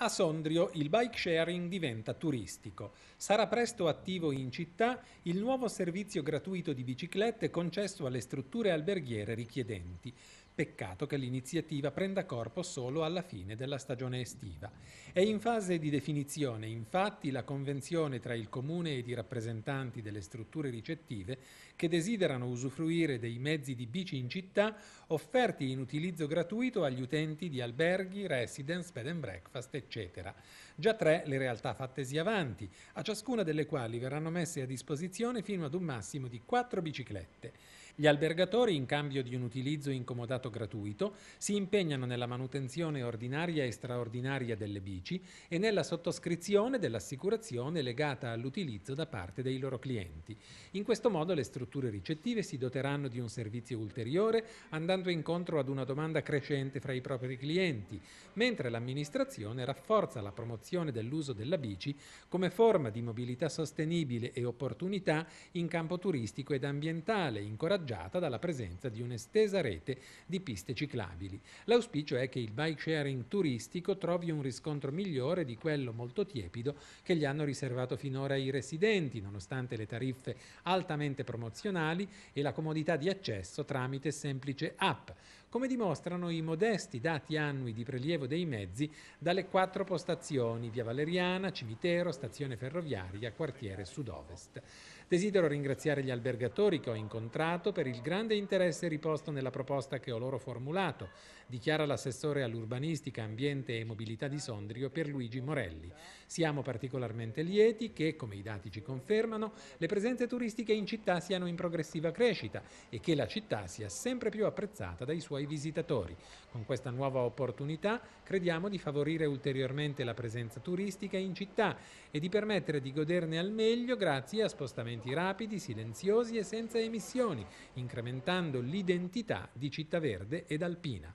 A Sondrio il bike sharing diventa turistico. Sarà presto attivo in città il nuovo servizio gratuito di biciclette concesso alle strutture alberghiere richiedenti. Peccato che l'iniziativa prenda corpo solo alla fine della stagione estiva. È in fase di definizione, infatti, la convenzione tra il Comune ed i rappresentanti delle strutture ricettive che desiderano usufruire dei mezzi di bici in città offerti in utilizzo gratuito agli utenti di alberghi, residence, bed and breakfast, eccetera. Già tre le realtà fattesi avanti, a ciascuna delle quali verranno messe a disposizione fino ad un massimo di quattro biciclette. Gli albergatori, in cambio di un utilizzo incomodato gratuito, si impegnano nella manutenzione ordinaria e straordinaria delle bici e nella sottoscrizione dell'assicurazione legata all'utilizzo da parte dei loro clienti. In questo modo le strutture ricettive si doteranno di un servizio ulteriore andando incontro ad una domanda crescente fra i propri clienti, mentre l'amministrazione rafforza la promozione dell'uso della bici come forma di mobilità sostenibile e opportunità in campo turistico ed ambientale, incoraggiando incoraggiata dalla presenza di un'estesa rete di piste ciclabili. L'auspicio è che il bike sharing turistico trovi un riscontro migliore di quello molto tiepido che gli hanno riservato finora i residenti, nonostante le tariffe altamente promozionali e la comodità di accesso tramite semplice app, come dimostrano i modesti dati annui di prelievo dei mezzi dalle quattro postazioni via Valeriana, cimitero, stazione ferroviaria, quartiere sud-ovest. Desidero ringraziare gli albergatori che ho incontrato per il grande interesse riposto nella proposta che ho loro formulato, dichiara l'assessore all'urbanistica, ambiente e mobilità di Sondrio per Luigi Morelli. Siamo particolarmente lieti che, come i dati ci confermano, le presenze turistiche in città siano in progressiva crescita e che la città sia sempre più apprezzata dai suoi visitatori. Con questa nuova opportunità crediamo di favorire ulteriormente la presenza turistica in città e di permettere di goderne al meglio grazie a spostamenti rapidi, silenziosi e senza emissioni incrementando l'identità di città verde ed alpina.